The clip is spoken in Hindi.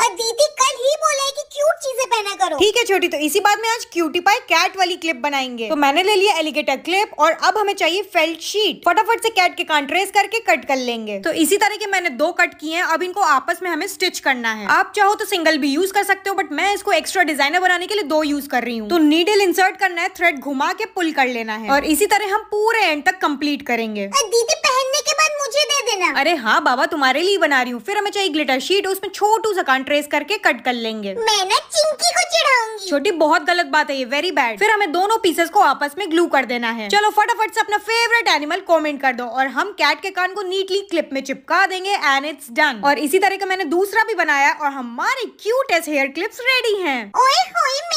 और दीदी कल ही बोला है कि क्यूट चीजें पहना करो ठीक है छोटी तो इसी बात में आज क्यूटी पाई कैट वाली क्लिप बनाएंगे तो मैंने ले लिया एलिगेटर क्लिप और अब हमें चाहिए फेल्ट शीट फटाफट से कैट के कान ट्रेस करके कट कर लेंगे तो इसी तरह के मैंने दो कट किए हैं अब इनको आपस में हमें स्टिच करना है आप चाहो तो सिंगल भी यूज कर सकते हो बट मैं इसको एक्स्ट्रा डिजाइनर बनाने के लिए दो यूज कर रही हूँ तो नीडल इंसर्ट करना है थ्रेड घुमा के पुल कर लेना है और इसी तरह हम पूरे एंड तक कम्प्लीट करेंगे देना अरे हाँ बाबा तुम्हारे लिए बना रही हूँ फिर हमें चाहिए ग्लिटर शीट उसमें छोटू सा कान ट्रेस करके कट कर लेंगे मैं ना चिंकी को चढ़ाऊंगी छोटी बहुत गलत बात है ये वेरी बैड फिर हमें दोनों पीसेस को आपस में ग्लू कर देना है चलो फटाफट से अपना फेवरेट एनिमल कॉमेंट कर दो और हम कैट के कान को नीटली क्लिप में चिपका देंगे एंड इट्स डन और इसी तरह का मैंने दूसरा भी बनाया और हमारे क्यूटेस्ट हेयर क्लिप्स रेडी है ओए